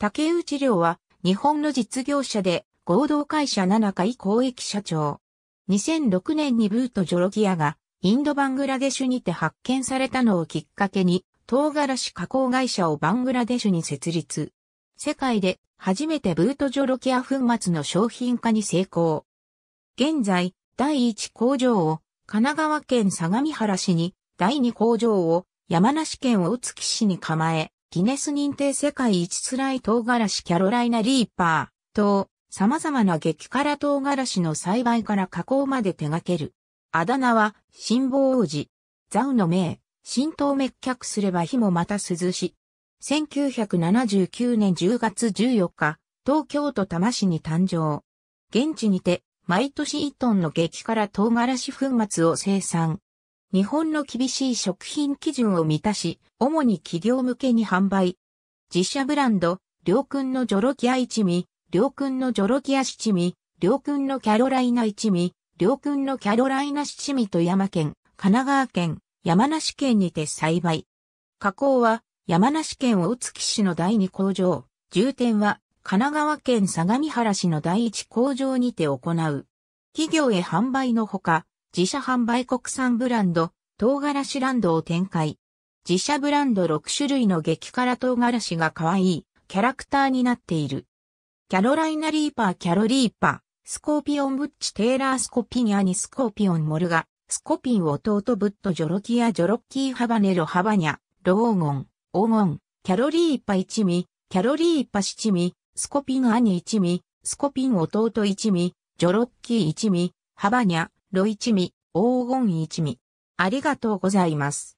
竹内良は日本の実業者で合同会社7回公益社長。2006年にブート・ジョロギアがインド・バングラデシュにて発見されたのをきっかけに唐辛子加工会社をバングラデシュに設立。世界で初めてブート・ジョロキア粉末の商品化に成功。現在、第1工場を神奈川県相模原市に、第2工場を山梨県大月市に構え、ギネス認定世界一辛い唐辛子キャロライナリーパーと様々な激辛唐辛子の栽培から加工まで手掛ける。あだ名は、辛抱王子。ザウの名、浸透滅却すれば火もまた涼し。1979年10月14日、東京都多摩市に誕生。現地にて、毎年1トンの激辛唐辛子粉末を生産。日本の厳しい食品基準を満たし、主に企業向けに販売。自社ブランド、両君のジョロキア一味、両君のジョロキア七味、両君のキャロライナ一味、両君のキャロライナ七味と山県、神奈川県、山梨県にて栽培。加工は山梨県大月市の第二工場、重点は神奈川県相模原市の第一工場にて行う。企業へ販売のほか、自社販売国産ブランド、唐辛子ランドを展開。自社ブランド6種類の激辛唐辛子が可愛いキャラクターになっている。キャロライナリーパーキャロリーパー、スコーピオンブッチテーラースコピニアニスコーピオンモルガ、スコピン弟ブットジョロキアジョロッキーハバネロハバニャ、ローゴン、オゴン、キャロリーパー一味、キャロリーパ七味、スコピン兄一味、スコピン弟一味、ジョロッキー一味、ハバニャ、ロイチミ、黄金一味。ありがとうございます。